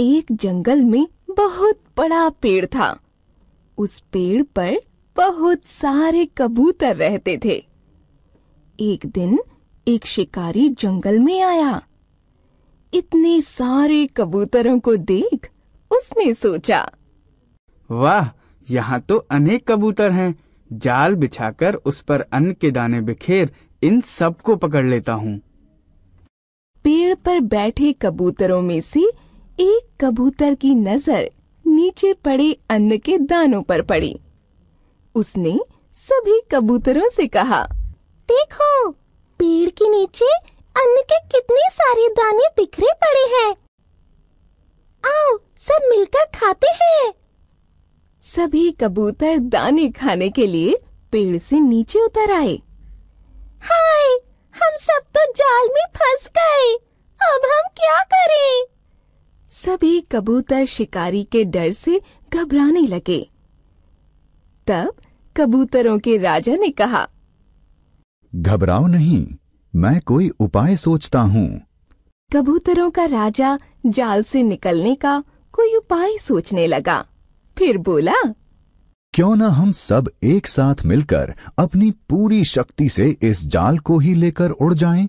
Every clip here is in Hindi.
एक जंगल में बहुत बड़ा पेड़ था उस पेड़ पर बहुत सारे कबूतर रहते थे एक दिन एक शिकारी जंगल में आया इतने सारे कबूतरों को देख उसने सोचा वाह यहाँ तो अनेक कबूतर हैं जाल बिछाकर उस पर अन्न के दाने बिखेर इन सबको पकड़ लेता हूँ पेड़ पर बैठे कबूतरों में से एक कबूतर की नजर नीचे पड़े अन्न के दानों पर पड़ी उसने सभी कबूतरों से कहा देखो पेड़ के नीचे अन्न के कितने सारे दाने बिखरे पड़े हैं आओ सब मिलकर खाते हैं सभी कबूतर दाने खाने के लिए पेड़ से नीचे उतर आए हाय हम सब तो जाल में फंस गए अब हम क्या करें सभी कबूतर शिकारी के डर से घबराने लगे तब कबूतरों के राजा ने कहा घबराओ नहीं मैं कोई उपाय सोचता हूँ कबूतरों का राजा जाल से निकलने का कोई उपाय सोचने लगा फिर बोला क्यों ना हम सब एक साथ मिलकर अपनी पूरी शक्ति से इस जाल को ही लेकर उड़ जाएं?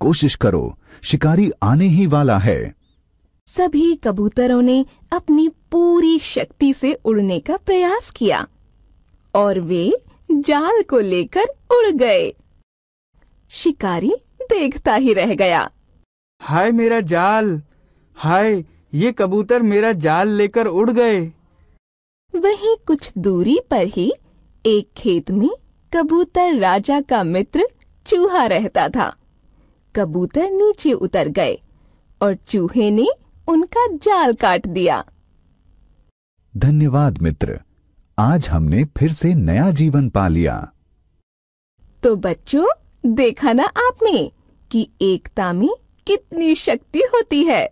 कोशिश करो शिकारी आने ही वाला है सभी कबूतरों ने अपनी पूरी शक्ति से उड़ने का प्रयास किया और वे जाल को लेकर उड़ गए शिकारी देखता ही रह गया हाय मेरा जाल हाय ये कबूतर मेरा जाल लेकर उड़ गए वहीं कुछ दूरी पर ही एक खेत में कबूतर राजा का मित्र चूहा रहता था कबूतर नीचे उतर गए और चूहे ने उनका जाल काट दिया धन्यवाद मित्र आज हमने फिर से नया जीवन पा लिया तो बच्चों देखा ना आपने कि एकता में कितनी शक्ति होती है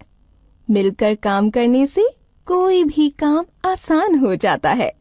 मिलकर काम करने से कोई भी काम आसान हो जाता है